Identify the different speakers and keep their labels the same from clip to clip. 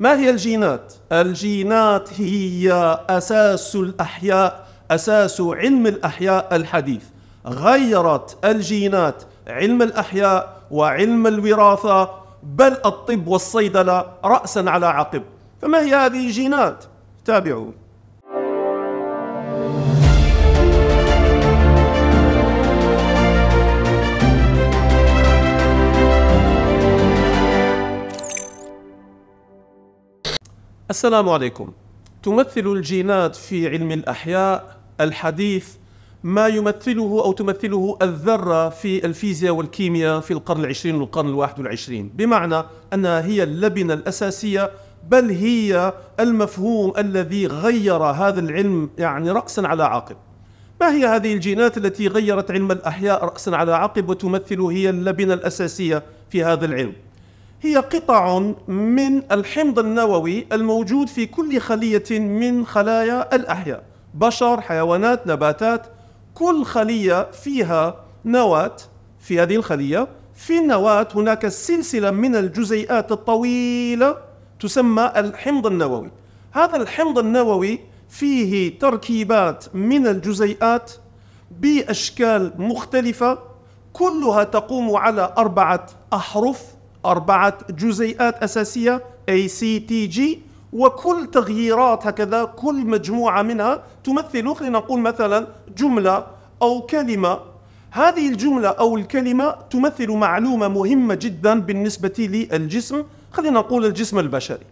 Speaker 1: ما هي الجينات؟ الجينات هي أساس الأحياء أساس علم الأحياء الحديث غيرت الجينات علم الأحياء وعلم الوراثة بل الطب والصيدلة رأسا على عقب فما هي هذه الجينات؟ تابعوا السلام عليكم تمثل الجينات في علم الأحياء الحديث ما يمثله أو تمثله الذرة في الفيزياء والكيمياء في القرن العشرين والقرن الواحد والعشرين بمعنى أنها هي اللبنة الأساسية بل هي المفهوم الذي غير هذا العلم يعني رأسا على عقب ما هي هذه الجينات التي غيرت علم الأحياء رأسا على عقب وتمثل هي اللبنة الأساسية في هذا العلم هي قطع من الحمض النووي الموجود في كل خلية من خلايا الأحياء بشر حيوانات نباتات كل خلية فيها نواة في هذه الخلية في النواة هناك سلسلة من الجزيئات الطويلة تسمى الحمض النووي هذا الحمض النووي فيه تركيبات من الجزيئات بأشكال مختلفة كلها تقوم على أربعة أحرف أربعة جزيئات أساسية ACTG وكل تغييرات هكذا كل مجموعة منها تمثل خلينا نقول مثلا جملة أو كلمة هذه الجملة أو الكلمة تمثل معلومة مهمة جدا بالنسبة للجسم خلينا نقول الجسم البشري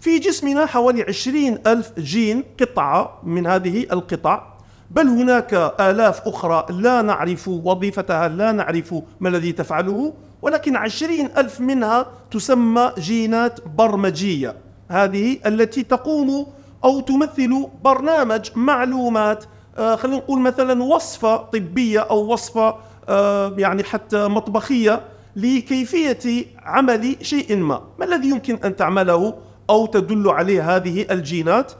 Speaker 1: في جسمنا حوالي عشرين ألف جين قطعة من هذه القطع بل هناك آلاف أخرى لا نعرف وظيفتها لا نعرف ما الذي تفعله ولكن عشرين ألف منها تسمى جينات برمجية هذه التي تقوم أو تمثل برنامج معلومات آه خلينا نقول مثلا وصفة طبية أو وصفة آه يعني حتى مطبخية لكيفية عمل شيء ما ما الذي يمكن أن تعمله أو تدل عليه هذه الجينات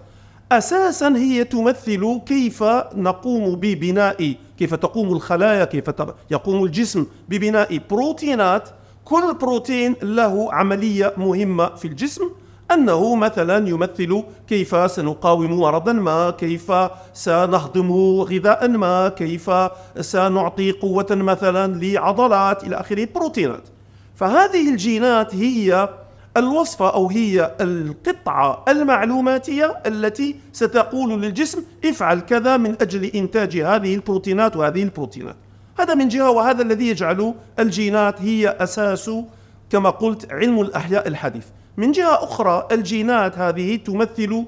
Speaker 1: أساسا هي تمثل كيف نقوم ببناء كيف تقوم الخلايا كيف يقوم الجسم ببناء بروتينات كل بروتين له عملية مهمة في الجسم أنه مثلا يمثل كيف سنقاوم مرضا ما كيف سنهضم غذاء ما كيف سنعطي قوة مثلا لعضلات إلى آخره بروتينات فهذه الجينات هي الوصفة أو هي القطعة المعلوماتية التي ستقول للجسم افعل كذا من أجل إنتاج هذه البروتينات وهذه البروتينات هذا من جهة وهذا الذي يجعل الجينات هي أساس كما قلت علم الأحياء الحديث من جهة أخرى الجينات هذه تمثل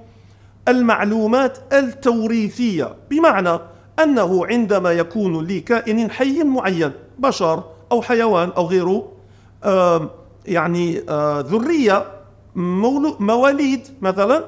Speaker 1: المعلومات التوريثية بمعنى أنه عندما يكون لكائن حي معين بشر أو حيوان أو غيره يعني آه، ذريه مواليد مثلا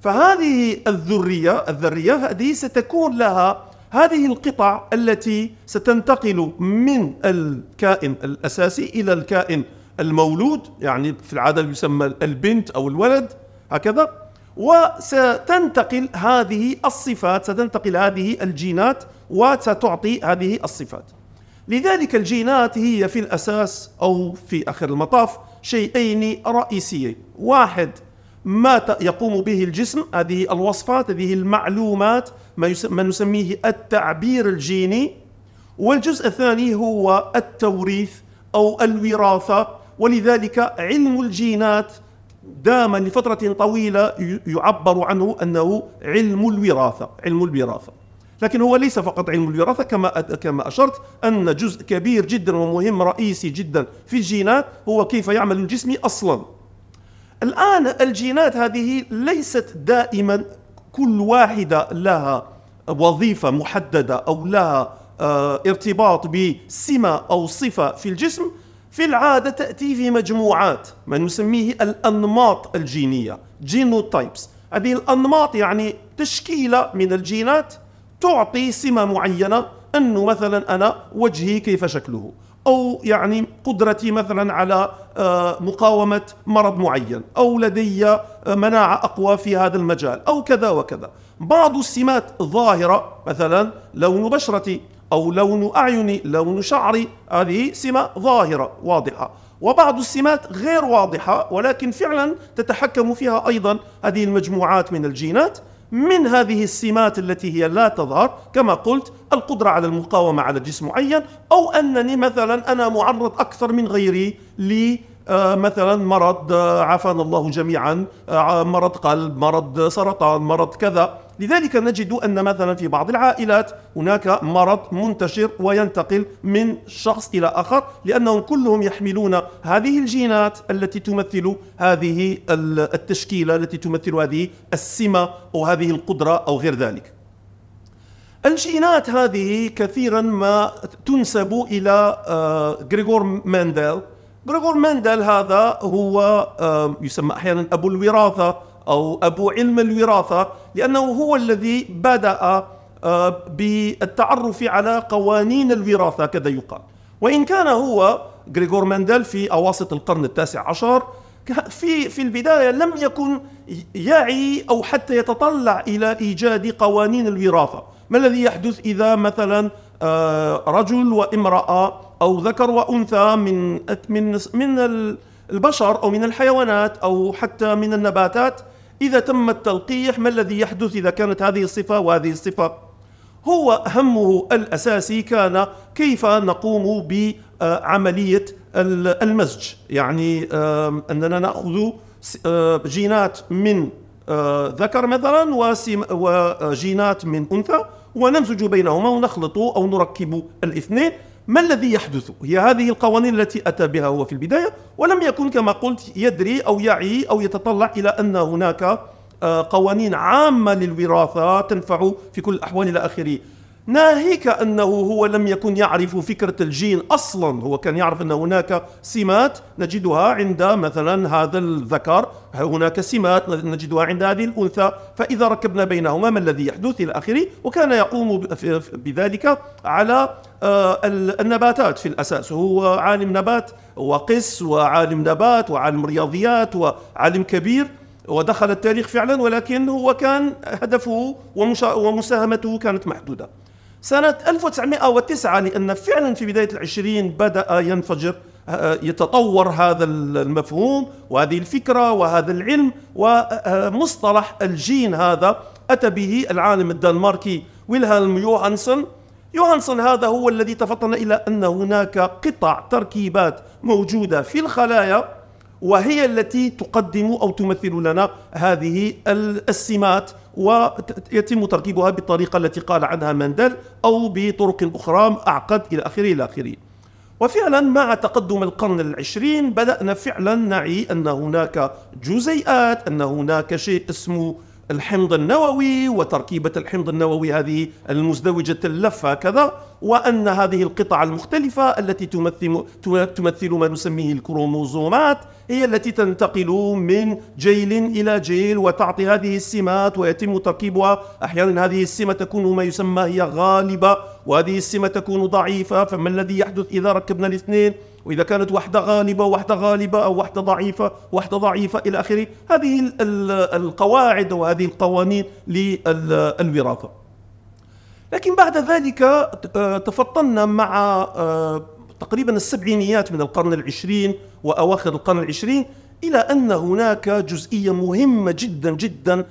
Speaker 1: فهذه الذريه الذريه هذه ستكون لها هذه القطع التي ستنتقل من الكائن الاساسي الى الكائن المولود يعني في العاده يسمى البنت او الولد هكذا وستنتقل هذه الصفات ستنتقل هذه الجينات وستعطي هذه الصفات لذلك الجينات هي في الأساس أو في آخر المطاف شيئين رئيسيين واحد ما يقوم به الجسم هذه الوصفات هذه المعلومات ما, ما نسميه التعبير الجيني والجزء الثاني هو التوريث أو الوراثة ولذلك علم الجينات دام لفترة طويلة يعبر عنه أنه علم الوراثة علم الوراثة لكن هو ليس فقط علم الوراثه كما كما اشرت ان جزء كبير جدا ومهم رئيسي جدا في الجينات هو كيف يعمل الجسم اصلا. الان الجينات هذه ليست دائما كل واحده لها وظيفه محدده او لها آه، ارتباط بسمه او صفه في الجسم في العاده تاتي في مجموعات ما نسميه الانماط الجينيه جينوتايبس هذه الانماط يعني تشكيله من الجينات تعطي سمة معينة أنه مثلا أنا وجهي كيف شكله أو يعني قدرتي مثلا على آه، مقاومة مرض معين أو لدي آه، مناعة أقوى في هذا المجال أو كذا وكذا بعض السمات ظاهرة مثلا لون بشرتي أو لون أعيني لون شعري هذه سمة ظاهرة واضحة وبعض السمات غير واضحة ولكن فعلا تتحكم فيها أيضا هذه المجموعات من الجينات من هذه السمات التي هي لا تظهر كما قلت القدرة على المقاومة على جسم معين أو أنني مثلا أنا معرض أكثر من غيري ل آه، مثلا مرض آه، عافانا الله جميعا آه، مرض قلب مرض سرطان مرض كذا لذلك نجد أن مثلا في بعض العائلات هناك مرض منتشر وينتقل من شخص إلى آخر لأنهم كلهم يحملون هذه الجينات التي تمثل هذه التشكيلة التي تمثل هذه السمة أو هذه القدرة أو غير ذلك الجينات هذه كثيرا ما تنسب إلى آه، غريغور مانديل غريغور مانديل هذا هو آه، يسمى أحيانا أبو الوراثة أو أبو علم الوراثة لأنه هو الذي بدأ آه، بالتعرف على قوانين الوراثة كذا يقال وإن كان هو غريغور مندل في أواسط القرن التاسع عشر في في البداية لم يكن يعي أو حتى يتطلع إلى إيجاد قوانين الوراثة ما الذي يحدث إذا مثلا آه، رجل وامرأة أو ذكر وأنثى من من من البشر أو من الحيوانات أو حتى من النباتات إذا تم التلقيح ما الذي يحدث إذا كانت هذه الصفة وهذه الصفة هو همه الأساسي كان كيف نقوم بعملية المزج يعني أننا نأخذ جينات من ذكر مثلا وجينات من أنثى ونمزج بينهما ونخلط أو نركب الاثنين ما الذي يحدث هي هذه القوانين التي أتى بها هو في البداية ولم يكن كما قلت يدري أو يعي أو يتطلع إلى أن هناك آه، قوانين عامة للوراثة تنفع في كل الأحوال إلى آخره ناهيك أنه هو لم يكن يعرف فكرة الجين أصلا هو كان يعرف أن هناك سمات نجدها عند مثلا هذا الذكر هناك سمات نجدها عند هذه الأنثى فإذا ركبنا بينهما ما الذي يحدث إلى آخره وكان يقوم بذلك على آه، النباتات في الأساس هو عالم نبات وقس وعالم نبات وعالم رياضيات وعالم كبير ودخل التاريخ فعلا ولكن هو كان هدفه ومساهمته كانت محدوده سنة 1909 لأن يعني فعلا في بداية العشرين بدأ ينفجر آه، آه، يتطور هذا المفهوم وهذه الفكرة وهذا العلم ومصطلح الجين هذا أتى به العالم الدنماركي ويلهلم يوهانسون يوهانسون هذا هو الذي تفطن إلى أن هناك قطع تركيبات موجودة في الخلايا وهي التي تقدم أو تمثل لنا هذه السمات ويتم تركيبها بالطريقة التي قال عنها مندل أو بطرق أخرى أعقد إلى آخره إلى آخره وفعلا مع تقدم القرن العشرين بدأنا فعلا نعي أن هناك جزيئات أن هناك شيء اسمه الحمض النووي وتركيبة الحمض النووي هذه المزدوجة اللفة كذا وأن هذه القطع المختلفة التي تمثل, تمثل ما نسميه الكروموزومات هي التي تنتقل من جيل إلى جيل وتعطي هذه السمات ويتم تركيبها أحيانا هذه السمة تكون ما يسمى هي غالبة وهذه السمة تكون ضعيفة فما الذي يحدث إذا ركبنا الاثنين واذا كانت وحده غالبه وحده غالبه او وحده ضعيفه وحده ضعيفه الى اخره هذه القواعد وهذه القوانين للوراثه لكن بعد ذلك آه، تفطنا مع آه، تقريبا السبعينيات من القرن العشرين واواخر القرن العشرين الى ان هناك جزئيه مهمه جدا جدا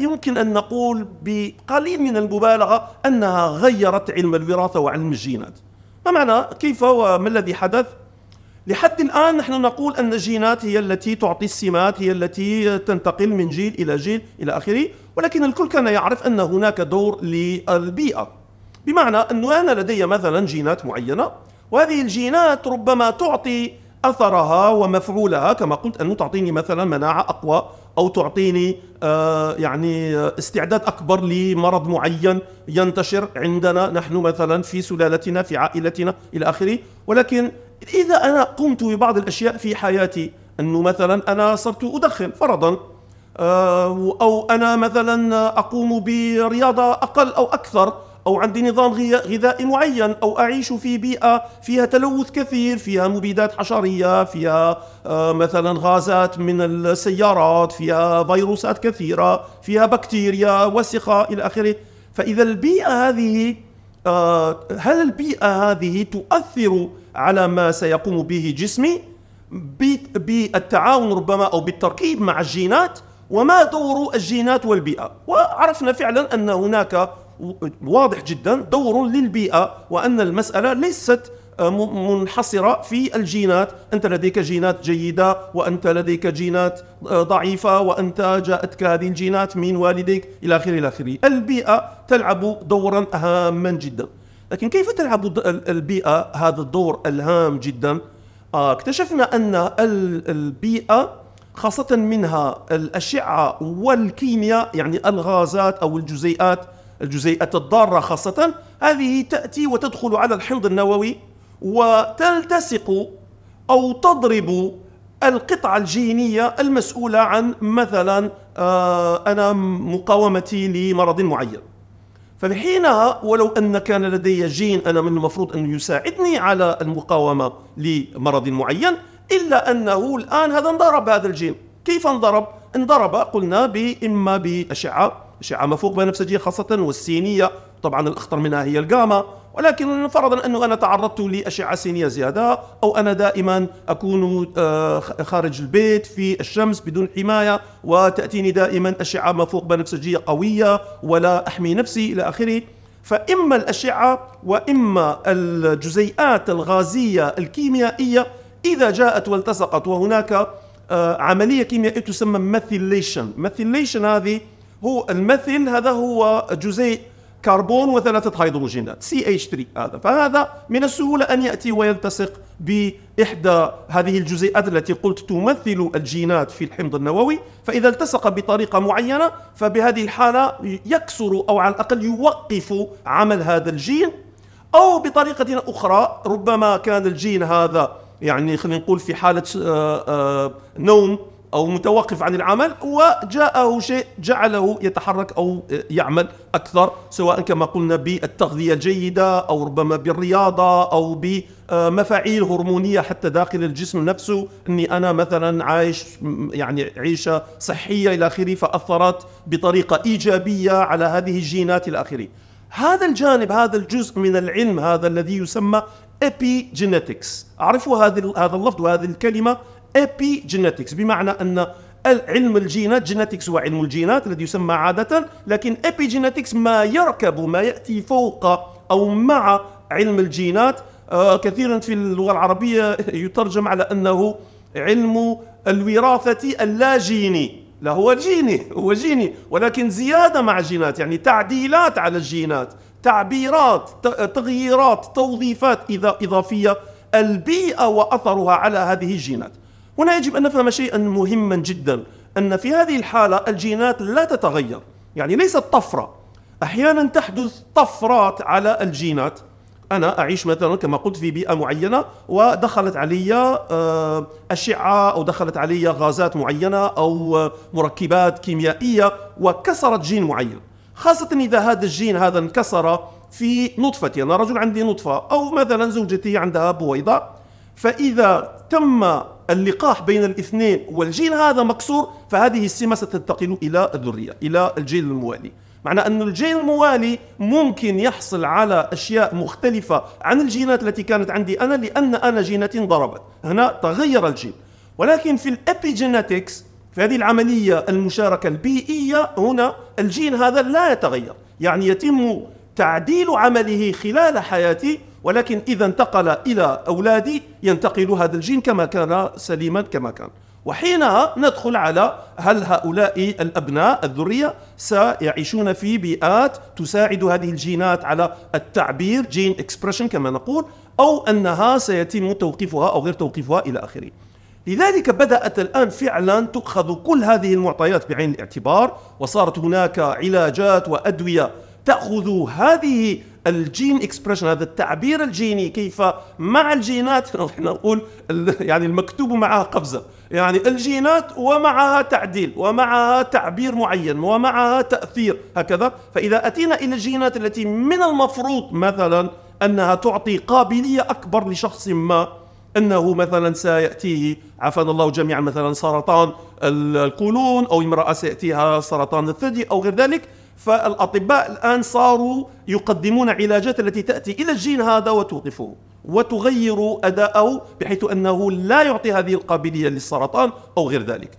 Speaker 1: يمكن ان نقول بقليل من المبالغه انها غيرت علم الوراثه وعلم الجينات ما معنى كيف وما الذي حدث لحد الآن نحن نقول أن الجينات هي التي تعطي السمات هي التي تنتقل من جيل إلى جيل إلى آخره ولكن الكل كان يعرف أن هناك دور للبيئة بمعنى أنه أنا لدي مثلا جينات معينة وهذه الجينات ربما تعطي أثرها ومفعولها كما قلت أنه تعطيني مثلا مناعة أقوى او تعطيني آه، يعني آه، استعداد اكبر لمرض معين ينتشر عندنا نحن مثلا في سلالتنا في عائلتنا الى اخره ولكن اذا انا قمت ببعض الاشياء في حياتي انه مثلا انا صرت ادخن فرضا آه، او انا مثلا اقوم برياضه اقل او اكثر أو عندي نظام غذائي معين أو أعيش في بيئة فيها تلوث كثير فيها مبيدات حشرية فيها آه، مثلا غازات من السيارات فيها فيروسات كثيرة فيها بكتيريا وسخة إلى آخره فإذا البيئة هذه آه، هل البيئة هذه تؤثر على ما سيقوم به جسمي بالتعاون ربما أو بالتركيب مع الجينات وما دور الجينات والبيئة وعرفنا فعلا أن هناك واضح جدا دور للبيئة وأن المسألة ليست آه، منحصرة في الجينات أنت لديك جينات جيدة وأنت لديك جينات آه، ضعيفة وأنت جاءتك هذه الجينات من والديك إلى آخره إلى آخره البيئة تلعب دورا هاما جدا لكن كيف تلعب البيئة هذا الدور الهام جدا آه، اكتشفنا أن البيئة خاصة منها الأشعة والكيمياء يعني الغازات أو الجزيئات الجزيئات الضارة خاصة هذه تأتي وتدخل على الحمض النووي وتلتصق أو تضرب القطعة الجينية المسؤولة عن مثلا آه، أنا مقاومتي لمرض معين فحينها ولو أن كان لدي جين أنا من المفروض أن يساعدني على المقاومة لمرض معين إلا أنه الآن هذا انضرب هذا الجين كيف انضرب؟ انضرب قلنا بإما بأشعة اشعه ما فوق بنفسجية خاصة والسينية طبعا الأخطر منها هي الجاما ولكن فرضا أنه أنا تعرضت لأشعة سينية زيادة أو أنا دائما أكون آه، خارج البيت في الشمس بدون حماية وتأتيني دائما أشعة ما فوق بنفسجية قوية ولا أحمي نفسي إلى آخره فإما الأشعة وإما الجزيئات الغازية الكيميائية إذا جاءت والتصقت وهناك آه، عملية كيميائية تسمى ميثيليشن ميثيليشن هذه هو المثل هذا هو جزيء كربون وثلاثة هيدروجينات سي اتش 3 هذا فهذا من السهولة أن يأتي ويلتصق بإحدى هذه الجزيئات التي قلت تمثل الجينات في الحمض النووي فإذا التصق بطريقة معينة فبهذه الحالة يكسر أو على الأقل يوقف عمل هذا الجين أو بطريقة أخرى ربما كان الجين هذا يعني خلينا نقول في حالة آه، آه، نوم أو متوقف عن العمل وجاءه شيء جعله يتحرك أو يعمل أكثر سواء كما قلنا بالتغذية الجيدة أو ربما بالرياضة أو بمفاعيل هرمونية حتى داخل الجسم نفسه أني أنا مثلا عايش يعني عيشة صحية إلى آخره فأثرت بطريقة إيجابية على هذه الجينات إلى آخره هذا الجانب هذا الجزء من العلم هذا الذي يسمى epigenetics عرفوا هذا هذا اللفظ وهذه الكلمه ابي جينيتكس بمعنى ان علم الجينات جينيتكس هو علم الجينات الذي يسمى عادة لكن ابي جينيتكس ما يركب ما يأتي فوق أو مع علم الجينات آه، كثيرا في اللغة العربية يترجم على أنه علم الوراثة اللاجيني لا هو جيني هو جيني ولكن زيادة مع الجينات يعني تعديلات على الجينات تعبيرات تغييرات توظيفات إضافية البيئة وأثرها على هذه الجينات هنا يجب أن نفهم شيئا مهما جدا أن في هذه الحالة الجينات لا تتغير يعني ليست طفرة أحيانا تحدث طفرات على الجينات أنا أعيش مثلا كما قلت في بيئة معينة ودخلت علي آه، أشعة أو دخلت علي غازات معينة أو مركبات كيميائية وكسرت جين معين خاصة إذا هذا الجين هذا انكسر في نطفتي أنا رجل عندي نطفة أو مثلا زوجتي عندها بويضة فإذا تم اللقاح بين الاثنين والجيل هذا مكسور فهذه السمة ستنتقل إلى الذرية إلى الجيل الموالي معنى أن الجيل الموالي ممكن يحصل على أشياء مختلفة عن الجينات التي كانت عندي أنا لأن أنا جيناتي ضربت هنا تغير الجيل ولكن في الابيجينيتكس في هذه العملية المشاركة البيئية هنا الجين هذا لا يتغير يعني يتم تعديل عمله خلال حياتي ولكن إذا انتقل إلى أولادي ينتقل هذا الجين كما كان سليما كما كان وحينها ندخل على هل هؤلاء الأبناء الذرية سيعيشون في بيئات تساعد هذه الجينات على التعبير جين اكسبريشن كما نقول أو أنها سيتم توقيفها أو غير توقيفها إلى آخره لذلك بدأت الآن فعلا تؤخذ كل هذه المعطيات بعين الاعتبار وصارت هناك علاجات وأدوية تأخذ هذه الجين اكسبريشن هذا التعبير الجيني كيف مع الجينات نحن نقول يعني المكتوب معها قفزه يعني الجينات ومعها تعديل ومعها تعبير معين ومعها تاثير هكذا فاذا اتينا الى الجينات التي من المفروض مثلا انها تعطي قابليه اكبر لشخص ما انه مثلا سياتيه عافانا الله جميعا مثلا سرطان القولون او امراه سياتيها سرطان الثدي او غير ذلك فالاطباء الان صاروا يقدمون علاجات التي تاتي الى الجين هذا وتوقفه وتغير اداءه بحيث انه لا يعطي هذه القابليه للسرطان او غير ذلك.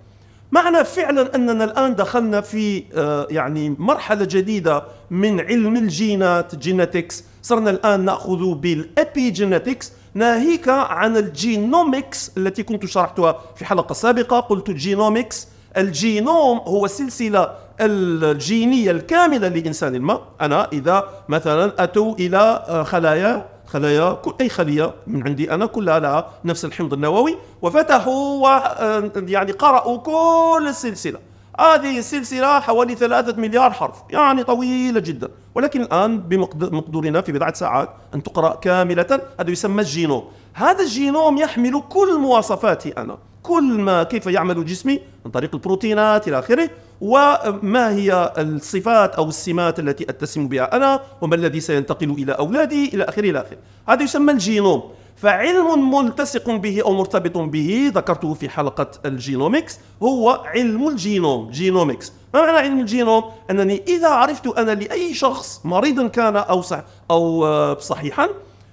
Speaker 1: معنى فعلا اننا الان دخلنا في آه، يعني مرحله جديده من علم الجينات جينيتكس صرنا الان ناخذ بالابي جينيتكس ناهيك عن الجينوميكس التي كنت شرحتها في حلقه سابقه قلت جينومكس الجينوم هو السلسلة الجينية الكاملة لإنسان ما أنا إذا مثلا أتوا إلى آه، خلايا خلايا اي خليه من عندي انا كلها لها نفس الحمض النووي وفتحوا و آه، يعني قرأوا كل السلسله هذه السلسله حوالي ثلاثة مليار حرف يعني طويله جدا ولكن الان بمقدورنا في بضعه ساعات ان تقرا كامله هذا يسمى الجينوم هذا الجينوم يحمل كل مواصفاتي انا كل ما كيف يعمل جسمي من طريق البروتينات الى اخره وما هي الصفات او السمات التي اتسم بها انا وما الذي سينتقل الى اولادي الى اخره الى اخره هذا يسمى الجينوم فعلم ملتصق به او مرتبط به ذكرته في حلقه الجينومكس هو علم الجينوم جينومكس ما معنى علم الجينوم انني اذا عرفت انا لاي شخص مريضا كان او صح او آه، صحيحا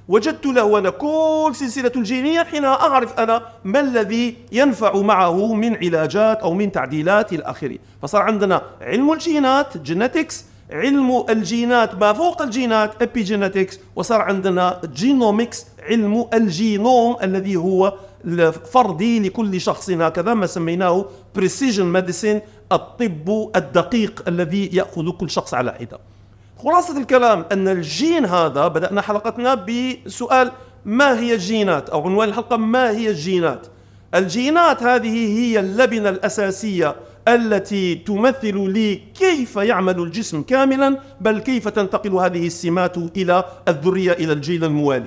Speaker 1: وجدت له أنا كل سلسلة الجينية حينها أعرف أنا ما الذي ينفع معه من علاجات أو من تعديلات إلى آخره فصار عندنا علم الجينات جينيتكس علم الجينات ما فوق الجينات ابيجينيتكس وصار عندنا جينوميكس علم الجينوم الذي هو فردي لكل شخص هكذا ما سميناه بريسيجن ميديسين الطب الدقيق الذي ياخذ كل شخص على حده خلاصة الكلام أن الجين هذا بدأنا حلقتنا بسؤال ما هي الجينات أو عنوان الحلقة ما هي الجينات الجينات هذه هي اللبنة الأساسية التي تمثل لي كيف يعمل الجسم كاملا بل كيف تنتقل هذه السمات إلى الذرية إلى الجيل الموالي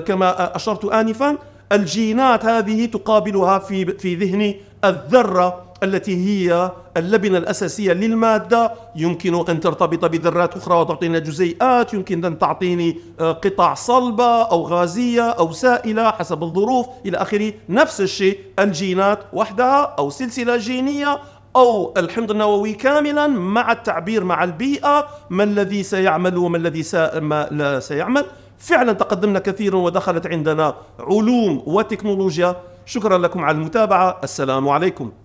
Speaker 1: كما أشرت آنفا الجينات هذه تقابلها في في ذهني الذرة التي هي اللبنة الأساسية للمادة يمكن أن ترتبط بذرات أخرى وتعطينا جزيئات يمكن أن تعطيني آه، قطع صلبة أو غازية أو سائلة حسب الظروف إلى آخره نفس الشيء الجينات وحدها أو سلسلة جينية أو الحمض النووي كاملا مع التعبير مع البيئة ما الذي سيعمل وما الذي ما لا سيعمل فعلا تقدمنا كثيرا ودخلت عندنا علوم وتكنولوجيا شكرا لكم على المتابعة السلام عليكم